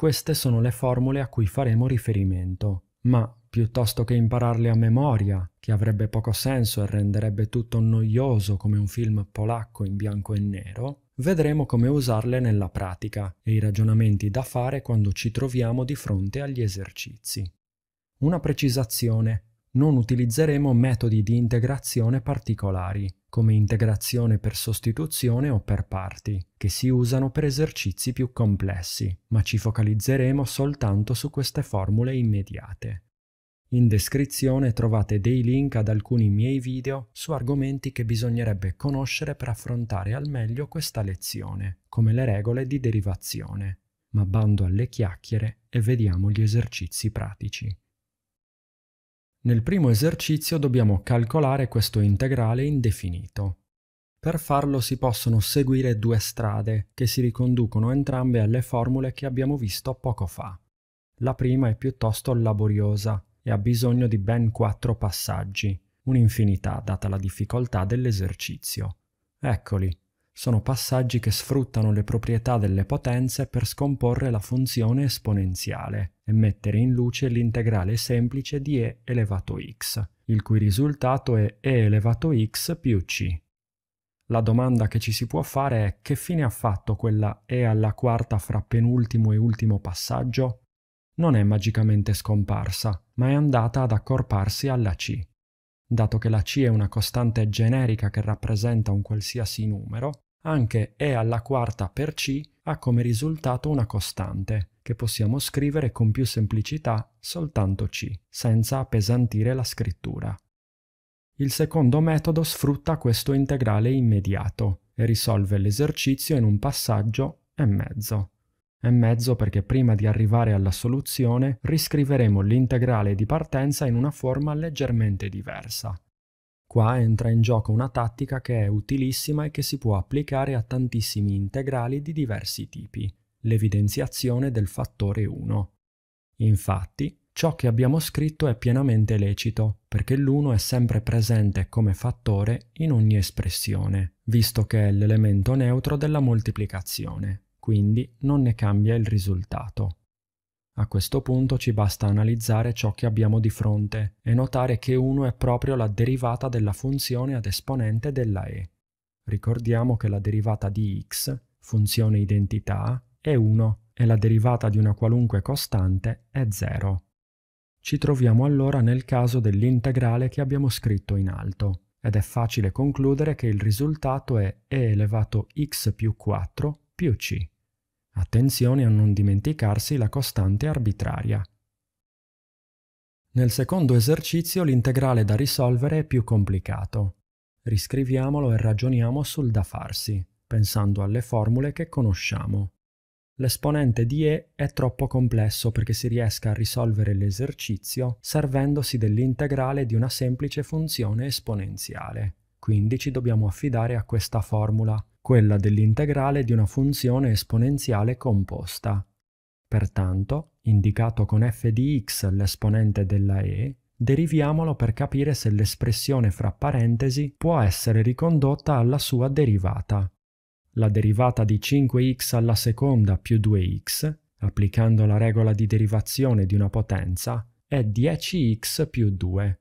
Queste sono le formule a cui faremo riferimento, ma piuttosto che impararle a memoria, che avrebbe poco senso e renderebbe tutto noioso come un film polacco in bianco e nero, vedremo come usarle nella pratica e i ragionamenti da fare quando ci troviamo di fronte agli esercizi. Una precisazione non utilizzeremo metodi di integrazione particolari, come integrazione per sostituzione o per parti, che si usano per esercizi più complessi, ma ci focalizzeremo soltanto su queste formule immediate. In descrizione trovate dei link ad alcuni miei video su argomenti che bisognerebbe conoscere per affrontare al meglio questa lezione, come le regole di derivazione. Ma bando alle chiacchiere e vediamo gli esercizi pratici. Nel primo esercizio dobbiamo calcolare questo integrale indefinito. Per farlo si possono seguire due strade, che si riconducono entrambe alle formule che abbiamo visto poco fa. La prima è piuttosto laboriosa e ha bisogno di ben quattro passaggi, un'infinità data la difficoltà dell'esercizio. Eccoli, sono passaggi che sfruttano le proprietà delle potenze per scomporre la funzione esponenziale e mettere in luce l'integrale semplice di e elevato x, il cui risultato è e elevato x più c. La domanda che ci si può fare è che fine ha fatto quella e alla quarta fra penultimo e ultimo passaggio? Non è magicamente scomparsa, ma è andata ad accorparsi alla c. Dato che la c è una costante generica che rappresenta un qualsiasi numero, anche E alla quarta per C ha come risultato una costante, che possiamo scrivere con più semplicità soltanto C, senza appesantire la scrittura. Il secondo metodo sfrutta questo integrale immediato e risolve l'esercizio in un passaggio e mezzo. E mezzo perché prima di arrivare alla soluzione riscriveremo l'integrale di partenza in una forma leggermente diversa, Qua entra in gioco una tattica che è utilissima e che si può applicare a tantissimi integrali di diversi tipi, l'evidenziazione del fattore 1. Infatti, ciò che abbiamo scritto è pienamente lecito, perché l'1 è sempre presente come fattore in ogni espressione, visto che è l'elemento neutro della moltiplicazione, quindi non ne cambia il risultato. A questo punto ci basta analizzare ciò che abbiamo di fronte e notare che 1 è proprio la derivata della funzione ad esponente della e. Ricordiamo che la derivata di x, funzione identità, è 1 e la derivata di una qualunque costante è 0. Ci troviamo allora nel caso dell'integrale che abbiamo scritto in alto ed è facile concludere che il risultato è e elevato x più 4 più c. Attenzione a non dimenticarsi la costante arbitraria. Nel secondo esercizio l'integrale da risolvere è più complicato. Riscriviamolo e ragioniamo sul da farsi, pensando alle formule che conosciamo. L'esponente di E è troppo complesso perché si riesca a risolvere l'esercizio servendosi dell'integrale di una semplice funzione esponenziale. Quindi ci dobbiamo affidare a questa formula quella dell'integrale di una funzione esponenziale composta. Pertanto, indicato con f di x l'esponente della e, deriviamolo per capire se l'espressione fra parentesi può essere ricondotta alla sua derivata. La derivata di 5x alla seconda più 2x, applicando la regola di derivazione di una potenza, è 10x più 2.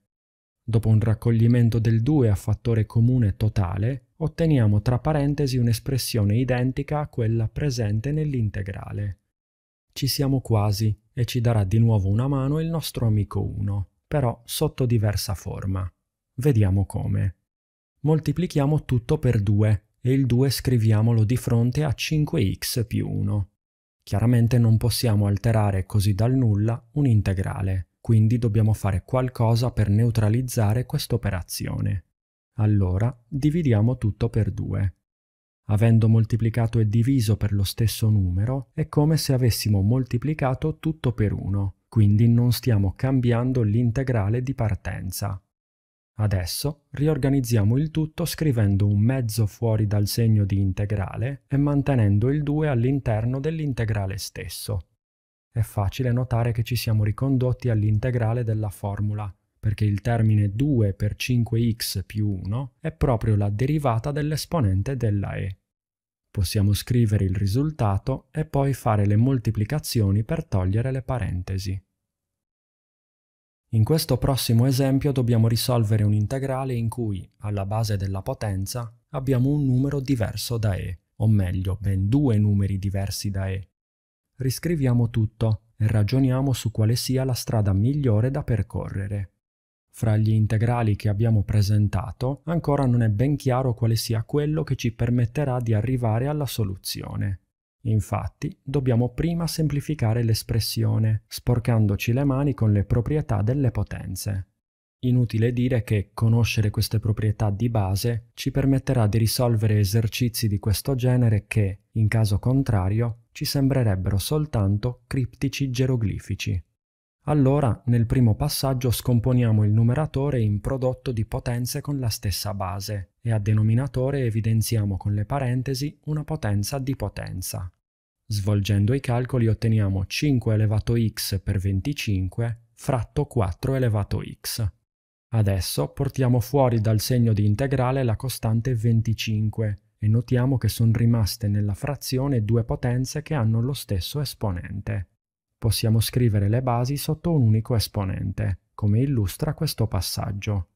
Dopo un raccoglimento del 2 a fattore comune totale, otteniamo tra parentesi un'espressione identica a quella presente nell'integrale. Ci siamo quasi e ci darà di nuovo una mano il nostro amico 1, però sotto diversa forma. Vediamo come. Moltiplichiamo tutto per 2 e il 2 scriviamolo di fronte a 5x più 1. Chiaramente non possiamo alterare così dal nulla un integrale, quindi dobbiamo fare qualcosa per neutralizzare quest'operazione. Allora dividiamo tutto per 2. Avendo moltiplicato e diviso per lo stesso numero, è come se avessimo moltiplicato tutto per 1, quindi non stiamo cambiando l'integrale di partenza. Adesso riorganizziamo il tutto scrivendo un mezzo fuori dal segno di integrale e mantenendo il 2 all'interno dell'integrale stesso. È facile notare che ci siamo ricondotti all'integrale della formula perché il termine 2 per 5x più 1 è proprio la derivata dell'esponente della e. Possiamo scrivere il risultato e poi fare le moltiplicazioni per togliere le parentesi. In questo prossimo esempio dobbiamo risolvere un integrale in cui, alla base della potenza, abbiamo un numero diverso da e, o meglio, ben due numeri diversi da e. Riscriviamo tutto e ragioniamo su quale sia la strada migliore da percorrere. Fra gli integrali che abbiamo presentato, ancora non è ben chiaro quale sia quello che ci permetterà di arrivare alla soluzione. Infatti, dobbiamo prima semplificare l'espressione, sporcandoci le mani con le proprietà delle potenze. Inutile dire che conoscere queste proprietà di base ci permetterà di risolvere esercizi di questo genere che, in caso contrario, ci sembrerebbero soltanto criptici geroglifici. Allora nel primo passaggio scomponiamo il numeratore in prodotto di potenze con la stessa base e a denominatore evidenziamo con le parentesi una potenza di potenza. Svolgendo i calcoli otteniamo 5 elevato x per 25 fratto 4 elevato x. Adesso portiamo fuori dal segno di integrale la costante 25 e notiamo che sono rimaste nella frazione due potenze che hanno lo stesso esponente. Possiamo scrivere le basi sotto un unico esponente, come illustra questo passaggio.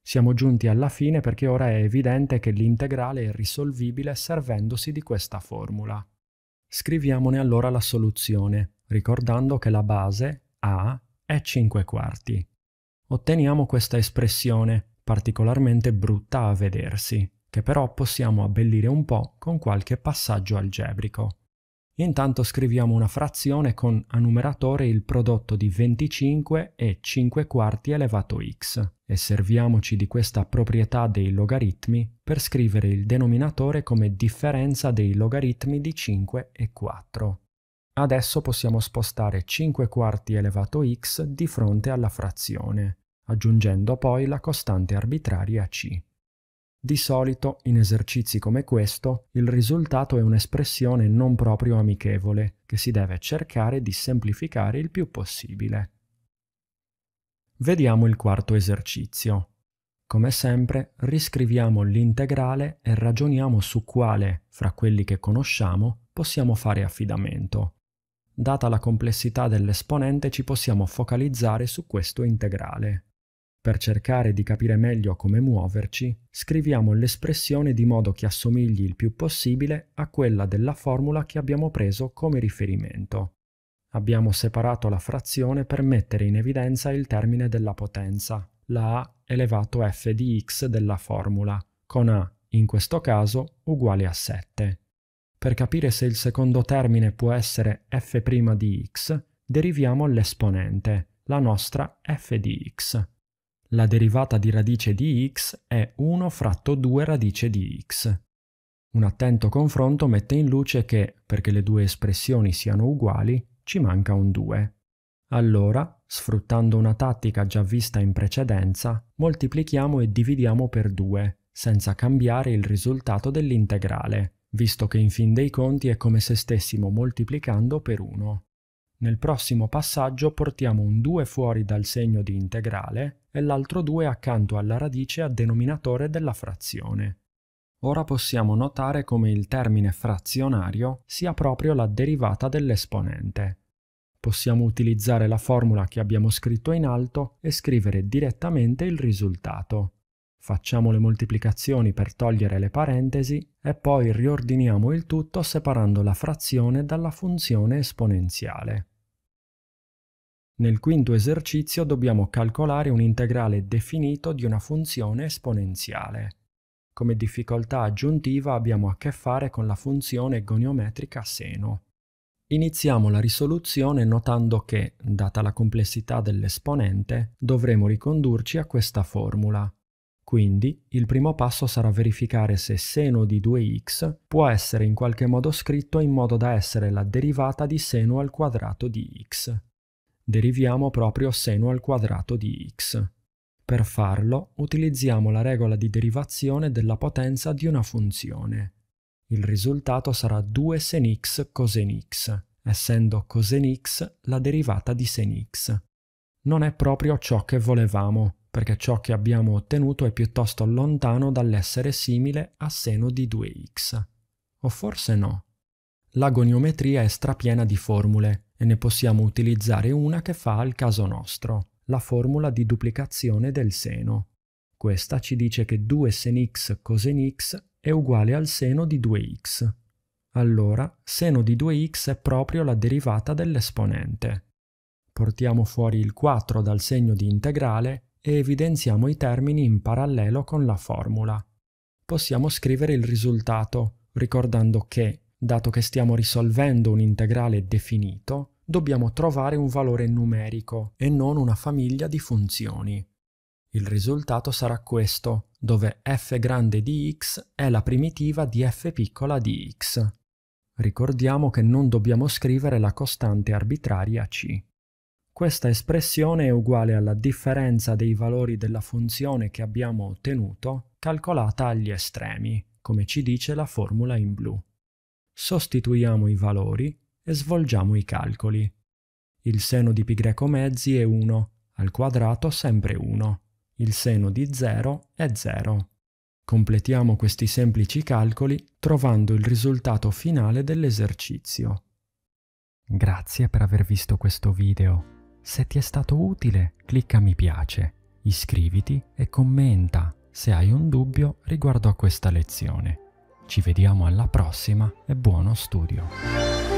Siamo giunti alla fine perché ora è evidente che l'integrale è risolvibile servendosi di questa formula. Scriviamone allora la soluzione, ricordando che la base A è 5 quarti. Otteniamo questa espressione, particolarmente brutta a vedersi, che però possiamo abbellire un po' con qualche passaggio algebrico. Intanto scriviamo una frazione con a numeratore il prodotto di 25 e 5 quarti elevato x e serviamoci di questa proprietà dei logaritmi per scrivere il denominatore come differenza dei logaritmi di 5 e 4. Adesso possiamo spostare 5 quarti elevato x di fronte alla frazione, aggiungendo poi la costante arbitraria c. Di solito, in esercizi come questo, il risultato è un'espressione non proprio amichevole, che si deve cercare di semplificare il più possibile. Vediamo il quarto esercizio. Come sempre, riscriviamo l'integrale e ragioniamo su quale, fra quelli che conosciamo, possiamo fare affidamento. Data la complessità dell'esponente ci possiamo focalizzare su questo integrale. Per cercare di capire meglio come muoverci, scriviamo l'espressione di modo che assomigli il più possibile a quella della formula che abbiamo preso come riferimento. Abbiamo separato la frazione per mettere in evidenza il termine della potenza, la a elevato f di x della formula, con a, in questo caso, uguale a 7. Per capire se il secondo termine può essere f' di x, deriviamo l'esponente, la nostra f di x. La derivata di radice di x è 1 fratto 2 radice di x. Un attento confronto mette in luce che, perché le due espressioni siano uguali, ci manca un 2. Allora, sfruttando una tattica già vista in precedenza, moltiplichiamo e dividiamo per 2, senza cambiare il risultato dell'integrale, visto che in fin dei conti è come se stessimo moltiplicando per 1. Nel prossimo passaggio portiamo un 2 fuori dal segno di integrale e l'altro 2 accanto alla radice a denominatore della frazione. Ora possiamo notare come il termine frazionario sia proprio la derivata dell'esponente. Possiamo utilizzare la formula che abbiamo scritto in alto e scrivere direttamente il risultato. Facciamo le moltiplicazioni per togliere le parentesi e poi riordiniamo il tutto separando la frazione dalla funzione esponenziale. Nel quinto esercizio dobbiamo calcolare un integrale definito di una funzione esponenziale. Come difficoltà aggiuntiva abbiamo a che fare con la funzione goniometrica seno. Iniziamo la risoluzione notando che, data la complessità dell'esponente, dovremo ricondurci a questa formula. Quindi, il primo passo sarà verificare se seno di 2x può essere in qualche modo scritto in modo da essere la derivata di seno al quadrato di x deriviamo proprio seno al quadrato di x. Per farlo utilizziamo la regola di derivazione della potenza di una funzione. Il risultato sarà 2 sen x cosen x, essendo cosen x la derivata di sen x. Non è proprio ciò che volevamo, perché ciò che abbiamo ottenuto è piuttosto lontano dall'essere simile a seno di 2x. O forse no. La goniometria è strapiena di formule, e ne possiamo utilizzare una che fa al caso nostro, la formula di duplicazione del seno. Questa ci dice che 2 sen x cosen x è uguale al seno di 2x. Allora, seno di 2x è proprio la derivata dell'esponente. Portiamo fuori il 4 dal segno di integrale e evidenziamo i termini in parallelo con la formula. Possiamo scrivere il risultato, ricordando che Dato che stiamo risolvendo un integrale definito, dobbiamo trovare un valore numerico e non una famiglia di funzioni. Il risultato sarà questo, dove f grande di x è la primitiva di f piccola di x. Ricordiamo che non dobbiamo scrivere la costante arbitraria c. Questa espressione è uguale alla differenza dei valori della funzione che abbiamo ottenuto calcolata agli estremi, come ci dice la formula in blu sostituiamo i valori e svolgiamo i calcoli. Il seno di π mezzi è 1, al quadrato sempre 1. Il seno di 0 è 0. Completiamo questi semplici calcoli trovando il risultato finale dell'esercizio. Grazie per aver visto questo video. Se ti è stato utile, clicca mi piace, iscriviti e commenta se hai un dubbio riguardo a questa lezione. Ci vediamo alla prossima e buono studio!